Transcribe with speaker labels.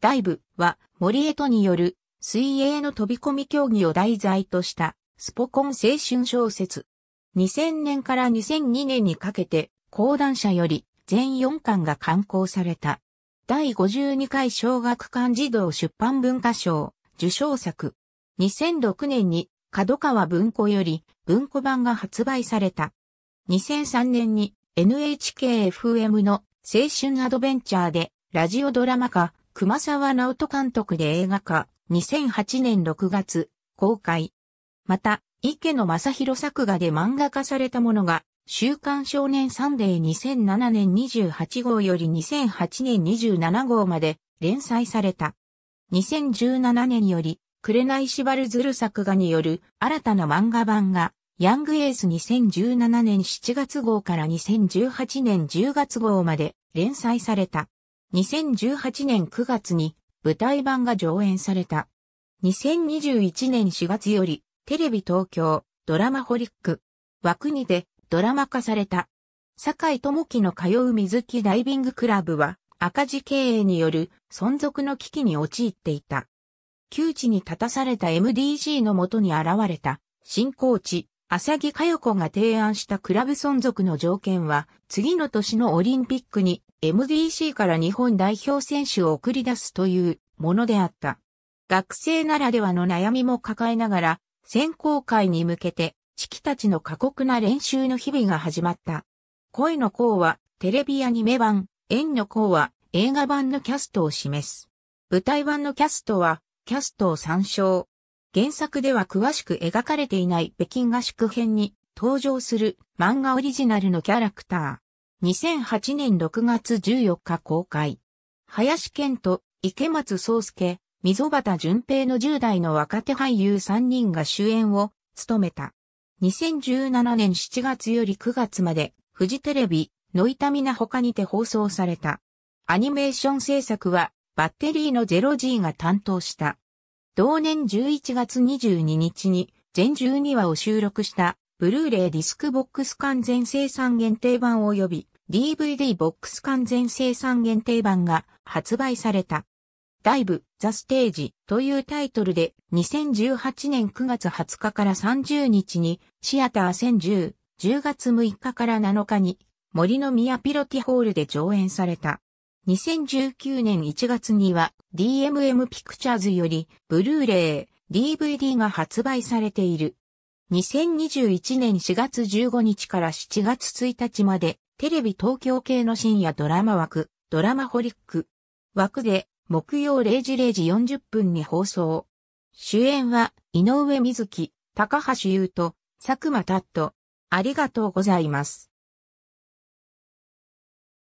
Speaker 1: ダイブは森江戸による水泳の飛び込み競技を題材としたスポコン青春小説。2000年から2002年にかけて講談社より全4巻が刊行された。第52回小学館児童出版文化賞受賞作。2006年に角川文庫より文庫版が発売された。2003年に NHKFM の青春アドベンチャーでラジオドラマ化熊沢直人監督で映画化、2008年6月、公開。また、池野正宏作画で漫画化されたものが、週刊少年サンデー2007年28号より2008年27号まで連載された。2017年より、紅しばるずる作画による新たな漫画版が、ヤングエース2017年7月号から2018年10月号まで連載された。2018年9月に舞台版が上演された。2021年4月よりテレビ東京ドラマホリック枠にてドラマ化された。坂井智樹の通う水木ダイビングクラブは赤字経営による存続の危機に陥っていた。窮地に立たされた MDG のもとに現れた新コーチ、浅木佳代子が提案したクラブ存続の条件は次の年のオリンピックに MDC から日本代表選手を送り出すというものであった。学生ならではの悩みも抱えながら、選考会に向けて、チキたちの過酷な練習の日々が始まった。声の項は、テレビアニメ版、縁の項は、映画版のキャストを示す。舞台版のキャストは、キャストを参照。原作では詳しく描かれていない北京合宿編に登場する漫画オリジナルのキャラクター。2008年6月14日公開。林健と池松壮介、溝端淳平の10代の若手俳優3人が主演を務めた。2017年7月より9月まで、フジテレビ、ノイタミナ他にて放送された。アニメーション制作は、バッテリーのゼロ G が担当した。同年11月22日に、全12話を収録したブルーレイディスクボックス完全生産限定版及び DVD ボックス完全生産限定版が発売された。ダイブ、ザステージというタイトルで2018年9月20日から30日にシアター1010、10月6日から7日に森の宮ピロティホールで上演された。2019年1月には DMM ピクチャーズよりブルーレイ、DVD が発売されている。2021年4月15日から7月1日まで、テレビ東京系の深夜ドラマ枠、ドラマホリック。枠で、木曜0時0時40分に放送。主演は、井上瑞希、高橋優と、佐久間達人。ありがとうございます。